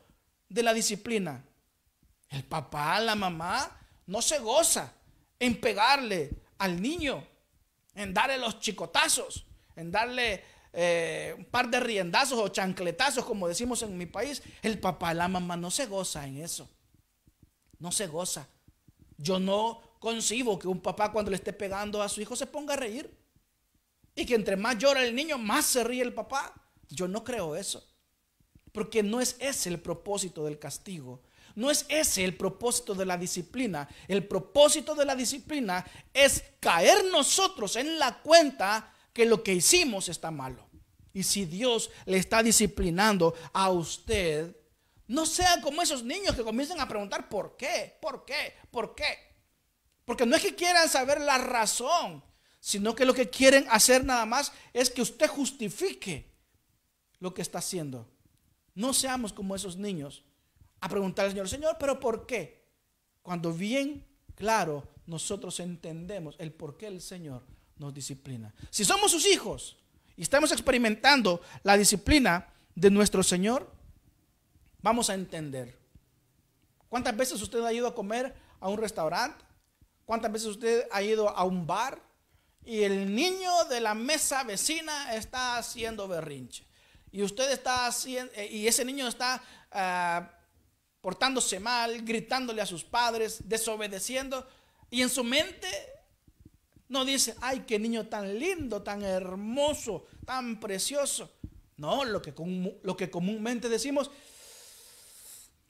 [SPEAKER 1] de la disciplina. El papá, la mamá, no se goza en pegarle al niño en darle los chicotazos, en darle eh, un par de riendazos o chancletazos, como decimos en mi país. El papá, la mamá no se goza en eso. No se goza. Yo no concibo que un papá cuando le esté pegando a su hijo se ponga a reír. Y que entre más llora el niño, más se ríe el papá. Yo no creo eso. Porque no es ese el propósito del castigo no es ese el propósito de la disciplina. El propósito de la disciplina es caer nosotros en la cuenta que lo que hicimos está malo. Y si Dios le está disciplinando a usted, no sea como esos niños que comienzan a preguntar por qué, por qué, por qué. Porque no es que quieran saber la razón, sino que lo que quieren hacer nada más es que usted justifique lo que está haciendo. No seamos como esos niños a preguntar al Señor, Señor, pero ¿por qué? Cuando bien claro nosotros entendemos el por qué el Señor nos disciplina. Si somos sus hijos y estamos experimentando la disciplina de nuestro Señor, vamos a entender. ¿Cuántas veces usted ha ido a comer a un restaurante? ¿Cuántas veces usted ha ido a un bar? Y el niño de la mesa vecina está haciendo berrinche. Y usted está haciendo, eh, y ese niño está ah, portándose mal, gritándole a sus padres, desobedeciendo. Y en su mente no dice, ay, qué niño tan lindo, tan hermoso, tan precioso. No, lo que, lo que comúnmente decimos,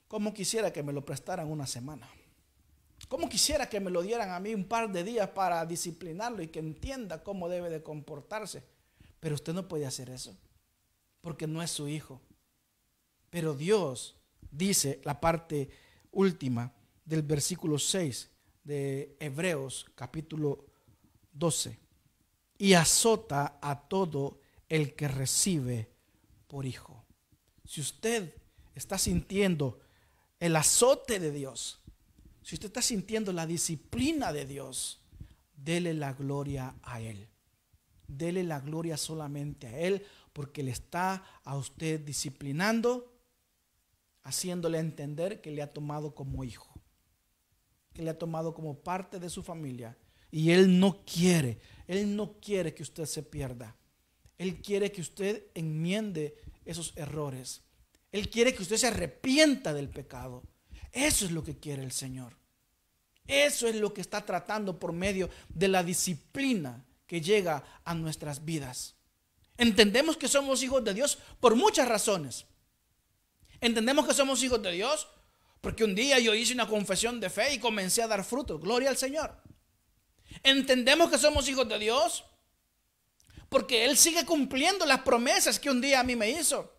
[SPEAKER 1] ¿cómo quisiera que me lo prestaran una semana? ¿Cómo quisiera que me lo dieran a mí un par de días para disciplinarlo y que entienda cómo debe de comportarse? Pero usted no puede hacer eso, porque no es su hijo. Pero Dios dice la parte última del versículo 6 de Hebreos capítulo 12. Y azota a todo el que recibe por hijo. Si usted está sintiendo el azote de Dios, si usted está sintiendo la disciplina de Dios, dele la gloria a Él. Dele la gloria solamente a Él porque le está a usted disciplinando haciéndole entender que le ha tomado como hijo, que le ha tomado como parte de su familia. Y Él no quiere, Él no quiere que usted se pierda. Él quiere que usted enmiende esos errores. Él quiere que usted se arrepienta del pecado. Eso es lo que quiere el Señor. Eso es lo que está tratando por medio de la disciplina que llega a nuestras vidas. Entendemos que somos hijos de Dios por muchas razones. Entendemos que somos hijos de Dios porque un día yo hice una confesión de fe y comencé a dar fruto. Gloria al Señor. Entendemos que somos hijos de Dios porque Él sigue cumpliendo las promesas que un día a mí me hizo.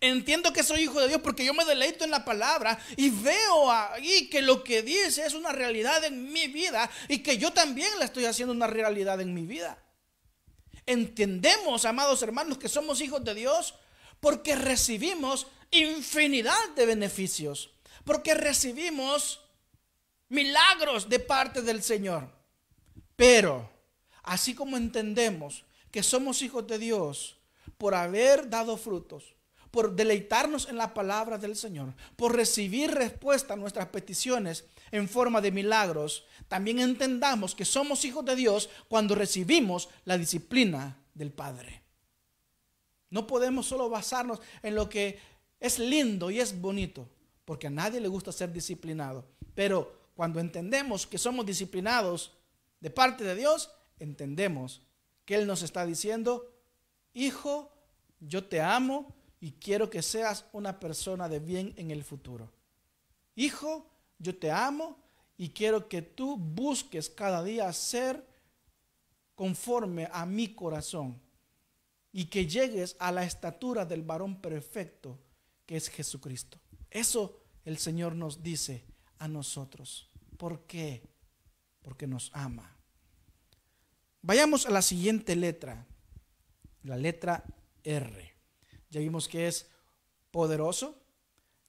[SPEAKER 1] Entiendo que soy hijo de Dios porque yo me deleito en la palabra y veo ahí que lo que dice es una realidad en mi vida y que yo también la estoy haciendo una realidad en mi vida. Entendemos, amados hermanos, que somos hijos de Dios porque recibimos infinidad de beneficios. Porque recibimos milagros de parte del Señor. Pero, así como entendemos que somos hijos de Dios por haber dado frutos, por deleitarnos en la palabra del Señor, por recibir respuesta a nuestras peticiones en forma de milagros, también entendamos que somos hijos de Dios cuando recibimos la disciplina del Padre. No podemos solo basarnos en lo que es lindo y es bonito, porque a nadie le gusta ser disciplinado. Pero cuando entendemos que somos disciplinados de parte de Dios, entendemos que Él nos está diciendo, hijo, yo te amo y quiero que seas una persona de bien en el futuro. Hijo, yo te amo y quiero que tú busques cada día ser conforme a mi corazón y que llegues a la estatura del varón perfecto que es Jesucristo. Eso el Señor nos dice a nosotros. ¿Por qué? Porque nos ama. Vayamos a la siguiente letra, la letra R. Ya vimos que es poderoso,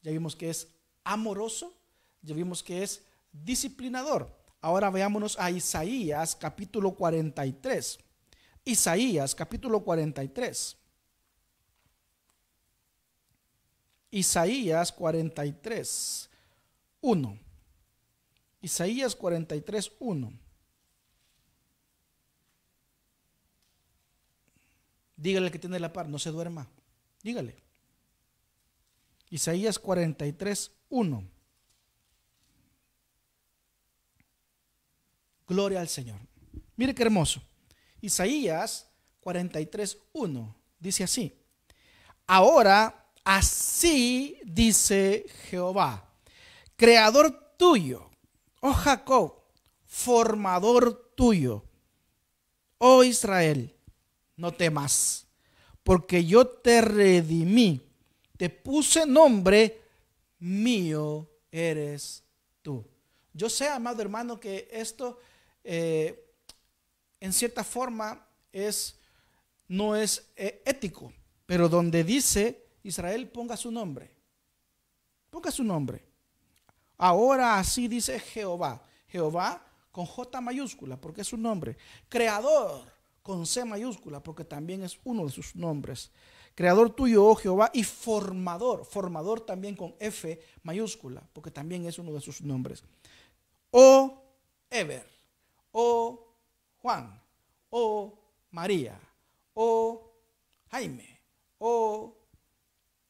[SPEAKER 1] ya vimos que es amoroso, ya vimos que es disciplinador. Ahora veámonos a Isaías capítulo 43. Isaías capítulo 43. Isaías 43, 1. Isaías 43, 1. Dígale que tiene la par, no se duerma. Dígale. Isaías 43, 1. Gloria al Señor. Mire qué hermoso. Isaías 1, Dice así. Ahora, así dice Jehová, creador tuyo, oh Jacob, formador tuyo, oh Israel, no temas, porque yo te redimí, te puse nombre, mío eres tú. Yo sé, amado hermano, que esto... Eh, en cierta forma es, no es eh, ético, pero donde dice Israel ponga su nombre, ponga su nombre. Ahora así dice Jehová, Jehová con J mayúscula porque es su nombre, creador con C mayúscula porque también es uno de sus nombres, creador tuyo, oh Jehová, y formador, formador también con F mayúscula porque también es uno de sus nombres. O oh, Ever, o oh, Juan o María o Jaime o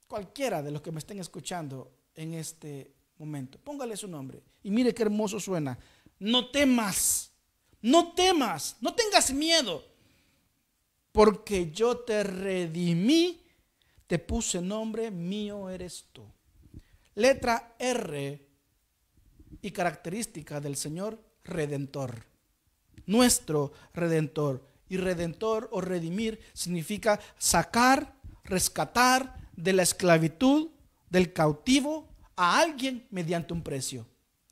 [SPEAKER 1] cualquiera de los que me estén escuchando en este momento. Póngale su nombre y mire qué hermoso suena. No temas, no temas, no tengas miedo, porque yo te redimí, te puse nombre, mío eres tú. Letra R y característica del Señor Redentor nuestro redentor. Y redentor o redimir significa sacar, rescatar de la esclavitud, del cautivo, a alguien mediante un precio.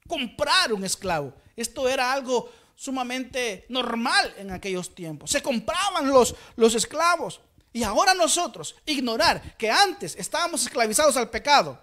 [SPEAKER 1] Comprar un esclavo. Esto era algo sumamente normal en aquellos tiempos. Se compraban los, los esclavos. Y ahora nosotros, ignorar que antes estábamos esclavizados al pecado,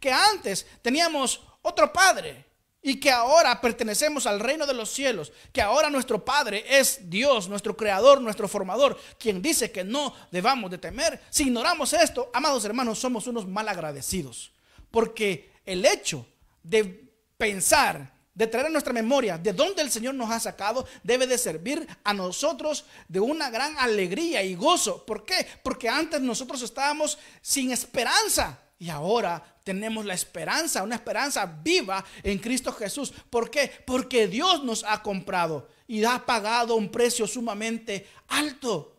[SPEAKER 1] que antes teníamos otro padre, y que ahora pertenecemos al reino de los cielos, que ahora nuestro Padre es Dios, nuestro Creador, nuestro Formador, quien dice que no debamos de temer. Si ignoramos esto, amados hermanos, somos unos malagradecidos. Porque el hecho de pensar, de traer a nuestra memoria de dónde el Señor nos ha sacado, debe de servir a nosotros de una gran alegría y gozo. ¿Por qué? Porque antes nosotros estábamos sin esperanza y ahora tenemos la esperanza, una esperanza viva en Cristo Jesús. ¿Por qué? Porque Dios nos ha comprado y ha pagado un precio sumamente alto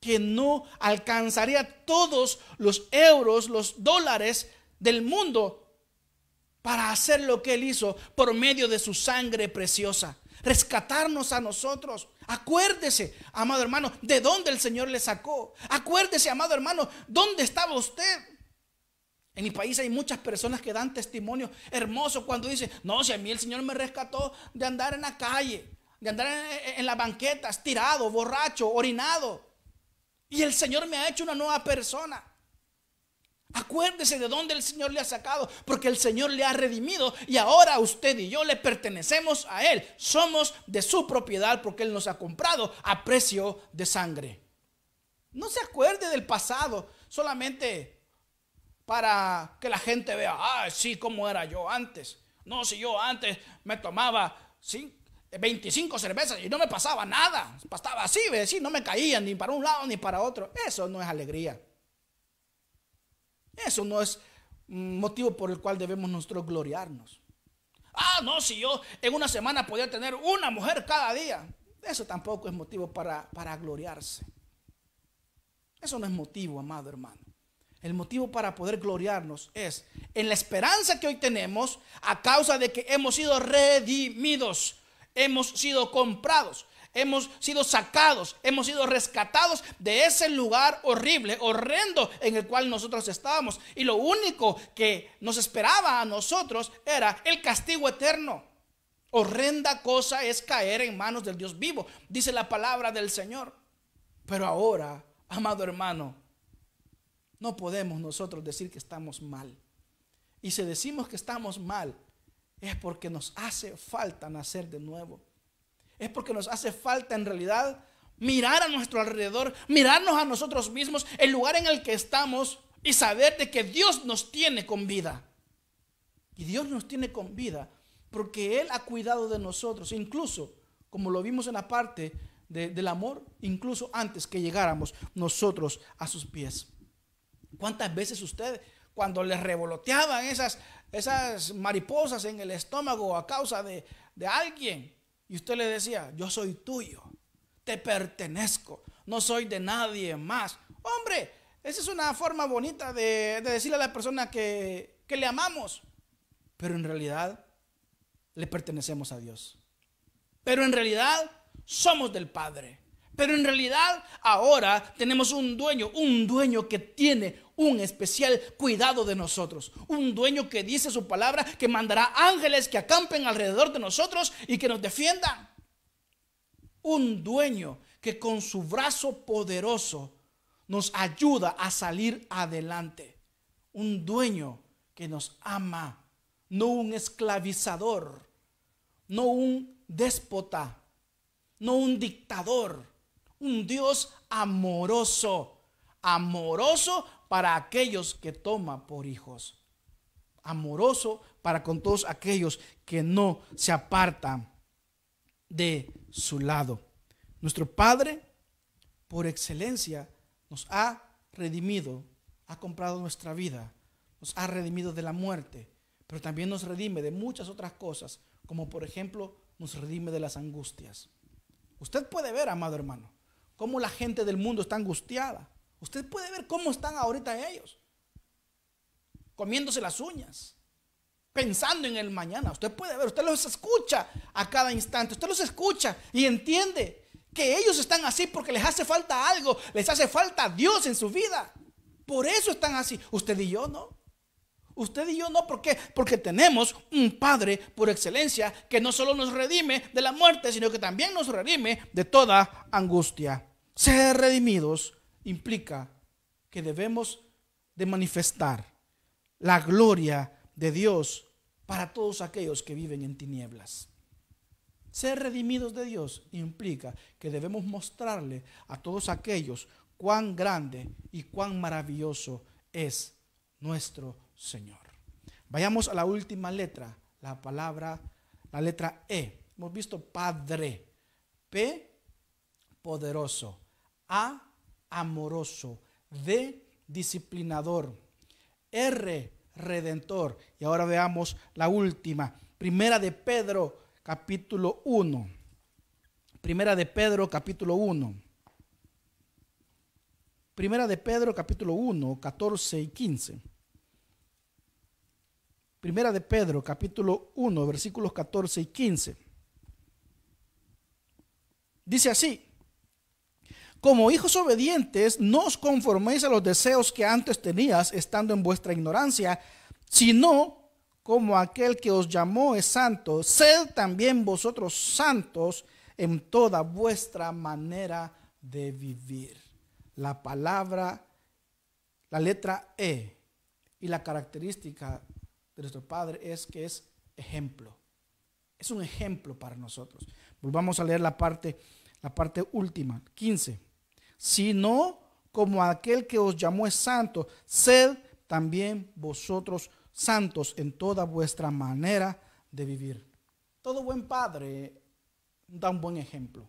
[SPEAKER 1] que no alcanzaría todos los euros, los dólares del mundo para hacer lo que Él hizo por medio de su sangre preciosa, rescatarnos a nosotros. Acuérdese, amado hermano, de dónde el Señor le sacó. Acuérdese, amado hermano, dónde estaba usted. En mi país hay muchas personas que dan testimonio hermoso cuando dicen, no, si a mí el Señor me rescató de andar en la calle, de andar en, las banquetas, tirado, borracho, orinado. Y el Señor me ha hecho una nueva persona. Acuérdese de dónde el Señor le ha sacado, porque el Señor le ha redimido y ahora usted y yo le pertenecemos a Él. Somos de su propiedad porque Él nos ha comprado a precio de sangre. No se acuerde del pasado, solamente para que la gente vea, ah, sí, cómo era yo antes. No, si yo antes me tomaba 25 cervezas y no me pasaba nada. Pasaba así, Sí, no me caía ni para un lado ni para otro. Eso no es alegría. Eso no es motivo por el cual debemos nosotros gloriarnos. Ah, no, si yo en una semana podía tener una mujer cada día. Eso tampoco es motivo para, para gloriarse. Eso no es motivo, amado hermano. El motivo para poder gloriarnos es en la esperanza que hoy tenemos a causa de que hemos sido redimidos, hemos sido comprados, hemos sido sacados, hemos sido rescatados de ese lugar horrible, horrendo en el cual nosotros estábamos. Y lo único que nos esperaba a nosotros era el castigo eterno. Horrenda cosa es caer en manos del Dios vivo, dice la palabra del Señor. Pero ahora, amado hermano, no podemos nosotros decir que estamos mal. Y si decimos que estamos mal, es porque nos hace falta nacer de nuevo. Es porque nos hace falta en realidad mirar a nuestro alrededor, mirarnos a nosotros mismos, el lugar en el que estamos y saber de que Dios nos tiene con vida. Y Dios nos tiene con vida porque Él ha cuidado de nosotros, incluso, como lo vimos en la parte del amor, incluso antes que llegáramos nosotros a sus pies. ¿Cuántas veces usted, cuando le revoloteaban esas, esas mariposas en el estómago a causa de, alguien, y usted le decía, yo soy tuyo, te pertenezco, no soy de nadie más? Hombre, esa es una forma bonita de, de decirle a la persona que, que le amamos, pero en realidad le pertenecemos a Dios. Pero en realidad somos del Padre. Pero en realidad ahora tenemos un dueño, un dueño que tiene un especial cuidado de nosotros. Un dueño que dice su palabra, que mandará ángeles que acampen alrededor de nosotros y que nos defiendan. Un dueño que con su brazo poderoso nos ayuda a salir adelante. Un dueño que nos ama, no un esclavizador, no un déspota, no un dictador, un Dios amoroso amoroso para aquellos que toma por hijos. Amoroso para con todos aquellos que no se apartan de su lado. Nuestro Padre, por excelencia, nos ha redimido, ha comprado nuestra vida, nos ha redimido de la muerte, pero también nos redime de muchas otras cosas, como por ejemplo nos redime de las angustias. Usted puede ver, amado hermano, cómo la gente del mundo está angustiada, Usted puede ver cómo están ahorita ellos, comiéndose las uñas, pensando en el mañana. Usted puede ver, usted los escucha a cada instante, usted los escucha y entiende que ellos están así porque les hace falta algo, les hace falta Dios en su vida. Por eso están así. Usted y yo no. Usted y yo no, ¿por qué? Porque tenemos un Padre por excelencia que no solo nos redime de la muerte, sino que también nos redime de toda angustia. Ser redimidos implica que debemos de manifestar la gloria de Dios para todos aquellos que viven en tinieblas. Ser redimidos de Dios implica que debemos mostrarle a todos aquellos cuán grande y cuán maravilloso es nuestro Señor. Vayamos a la última letra, la palabra, la letra E. Hemos visto Padre, P, poderoso, A, amoroso. de disciplinador. R, redentor. Y ahora veamos la última. Primera de Pedro, capítulo 1. Primera de Pedro, capítulo 1. Primera de Pedro, capítulo 1, 14 y 15. Primera de Pedro, capítulo 1, versículos 14 y 15. Dice así, como hijos obedientes, no os conforméis a los deseos que antes tenías estando en vuestra ignorancia, sino como aquel que os llamó es santo, sed también vosotros santos en toda vuestra manera de vivir. La palabra, la letra E y la característica de nuestro Padre es que es ejemplo. Es un ejemplo para nosotros. Volvamos a leer la parte, la parte última, 15 sino como aquel que os llamó es santo, sed también vosotros santos en toda vuestra manera de vivir. Todo buen padre da un buen ejemplo.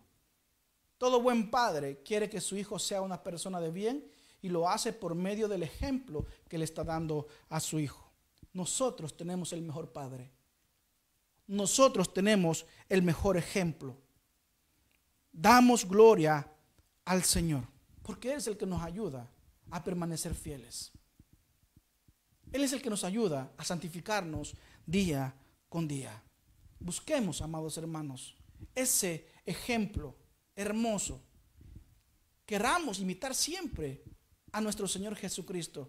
[SPEAKER 1] Todo buen padre quiere que su hijo sea una persona de bien y lo hace por medio del ejemplo que le está dando a su hijo. Nosotros tenemos el mejor padre. Nosotros tenemos el mejor ejemplo. Damos gloria al Señor, porque Él es el que nos ayuda a permanecer fieles. Él es el que nos ayuda a santificarnos día con día. Busquemos, amados hermanos, ese ejemplo hermoso. Queramos imitar siempre a nuestro Señor Jesucristo.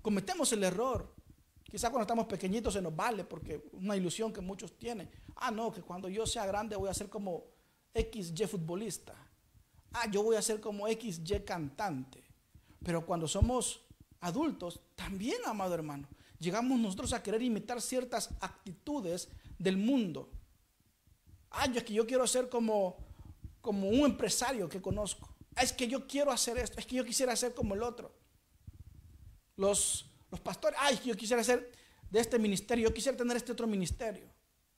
[SPEAKER 1] Cometemos el error. Quizá cuando estamos pequeñitos se nos vale porque una ilusión que muchos tienen. Ah, no, que cuando yo sea grande voy a ser como XY futbolista ah, yo voy a ser como XY cantante. Pero cuando somos adultos, también, amado hermano, llegamos nosotros a querer imitar ciertas actitudes del mundo. Ah, es que yo quiero ser como, como un empresario que conozco. Ah, es que yo quiero hacer esto, es que yo quisiera ser como el otro. Los, pastores, ay, ah, que yo quisiera ser de este ministerio, yo quisiera tener este otro ministerio.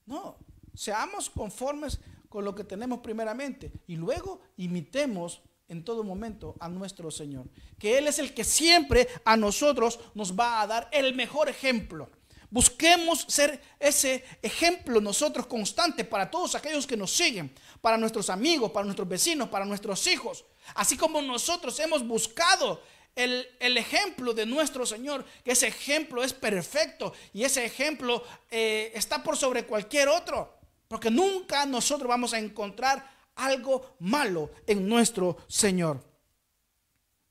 [SPEAKER 1] No, seamos conformes con lo que tenemos primeramente y luego imitemos en todo momento a nuestro Señor, que Él es el que siempre a nosotros nos va a dar el mejor ejemplo. Busquemos ser ese ejemplo nosotros constante para todos aquellos que nos siguen, para nuestros amigos, para nuestros vecinos, para nuestros hijos. Así como nosotros hemos buscado el, ejemplo de nuestro Señor, que ese ejemplo es perfecto y ese ejemplo eh, está por sobre cualquier otro. Porque nunca nosotros vamos a encontrar algo malo en nuestro Señor.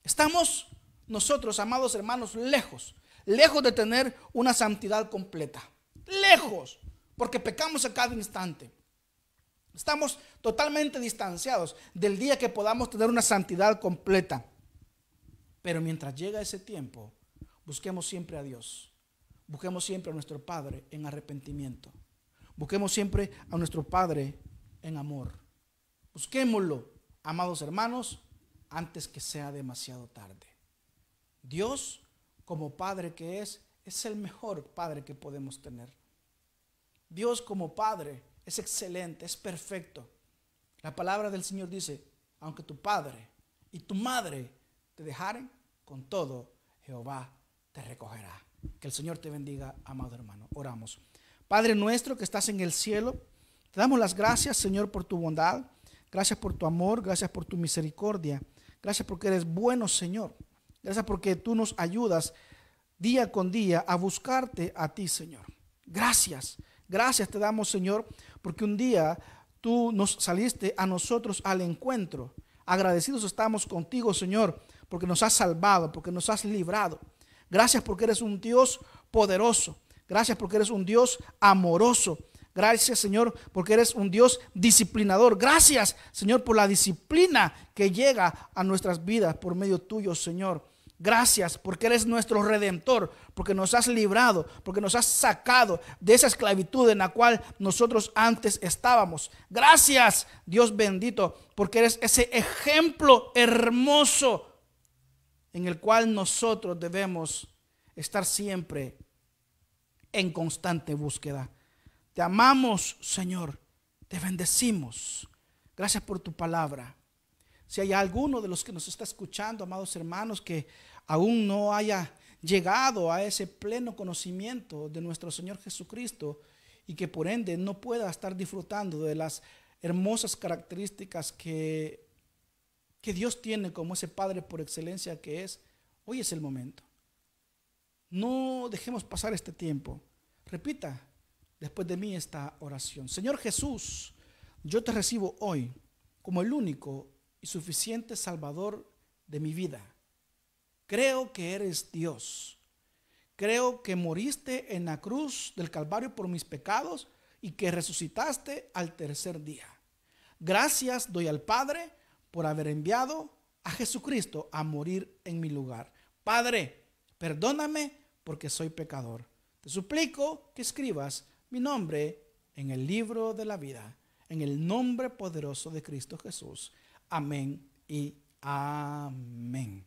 [SPEAKER 1] Estamos nosotros, amados hermanos, lejos, lejos de tener una santidad completa. Lejos, porque pecamos a cada instante. Estamos totalmente distanciados del día que podamos tener una santidad completa. Pero mientras llega ese tiempo, busquemos siempre a Dios. Busquemos siempre a nuestro Padre en arrepentimiento. Busquemos siempre a nuestro Padre en amor. Busquémoslo, amados hermanos, antes que sea demasiado tarde. Dios, como Padre que es, es el mejor Padre que podemos tener. Dios como Padre es excelente, es perfecto. La palabra del Señor dice, aunque tu Padre y tu Madre te dejaren, con todo Jehová te recogerá. Que el Señor te bendiga, amado hermano. Oramos. Padre nuestro que estás en el cielo, te damos las gracias, Señor, por tu bondad. Gracias por tu amor, gracias por tu misericordia. Gracias porque eres bueno, Señor. Gracias porque tú nos ayudas día con día a buscarte a ti, Señor. Gracias. Gracias te damos, Señor, porque un día tú nos saliste a nosotros al encuentro. Agradecidos estamos contigo, Señor, porque nos has salvado, porque nos has librado. Gracias porque eres un Dios poderoso. Gracias porque eres un Dios amoroso. Gracias, Señor, porque eres un Dios disciplinador. Gracias, Señor, por la disciplina que llega a nuestras vidas por medio tuyo, Señor. Gracias porque eres nuestro redentor, porque nos has librado, porque nos has sacado de esa esclavitud en la cual nosotros antes estábamos. Gracias, Dios bendito, porque eres ese ejemplo hermoso en el cual nosotros debemos estar siempre en constante búsqueda. Te amamos, Señor. Te bendecimos. Gracias por tu palabra. Si hay alguno de los que nos está escuchando, amados hermanos, que aún no haya llegado a ese pleno conocimiento de nuestro Señor Jesucristo y que por ende no pueda estar disfrutando de las hermosas características que, que Dios tiene como ese Padre por excelencia que es, hoy es el momento. No dejemos pasar este tiempo. Repita después de mí esta oración. Señor Jesús, yo te recibo hoy como el único y suficiente Salvador de mi vida. Creo que eres Dios. Creo que moriste en la cruz del Calvario por mis pecados y que resucitaste al tercer día. Gracias doy al Padre por haber enviado a Jesucristo a morir en mi lugar. Padre, Perdóname porque soy pecador. Te suplico que escribas mi nombre en el libro de la vida, en el nombre poderoso de Cristo Jesús. Amén y amén.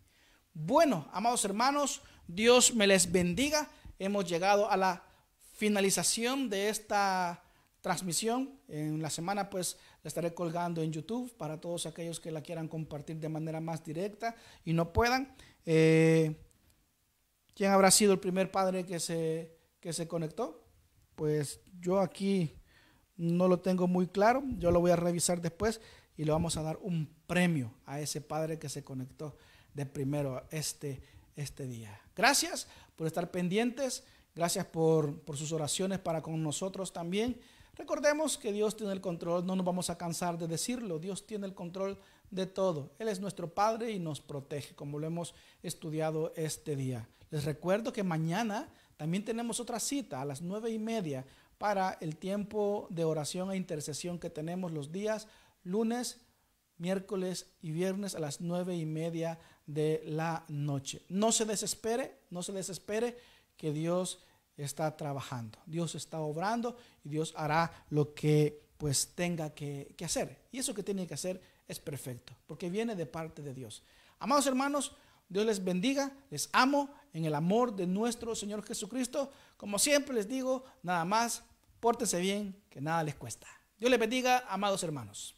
[SPEAKER 1] Bueno, amados hermanos, Dios me les bendiga. Hemos llegado a la finalización de esta transmisión. En la semana pues la estaré colgando en YouTube para todos aquellos que la quieran compartir de manera más directa y no puedan. Eh, ¿Quién habrá sido el primer padre que se, que se conectó? Pues yo aquí no lo tengo muy claro, yo lo voy a revisar después y le vamos a dar un premio a ese padre que se conectó de primero este, este día. Gracias por estar pendientes, gracias por, por sus oraciones para con nosotros también. Recordemos que Dios tiene el control, no nos vamos a cansar de decirlo, Dios tiene el control de todo. Él es nuestro Padre y nos protege, como lo hemos estudiado este día. Les recuerdo que mañana también tenemos otra cita a las nueve y media para el tiempo de oración e intercesión que tenemos los días lunes, miércoles y viernes a las nueve y media de la noche. No se desespere, no se desespere que Dios está trabajando, Dios está obrando y Dios hará lo que pues tenga que, que hacer. Y eso que tiene que hacer es perfecto, porque viene de parte de Dios. Amados hermanos, Dios les bendiga, les amo en el amor de nuestro Señor Jesucristo. Como siempre les digo, nada más, pórtense bien, que nada les cuesta. Dios les bendiga, amados hermanos.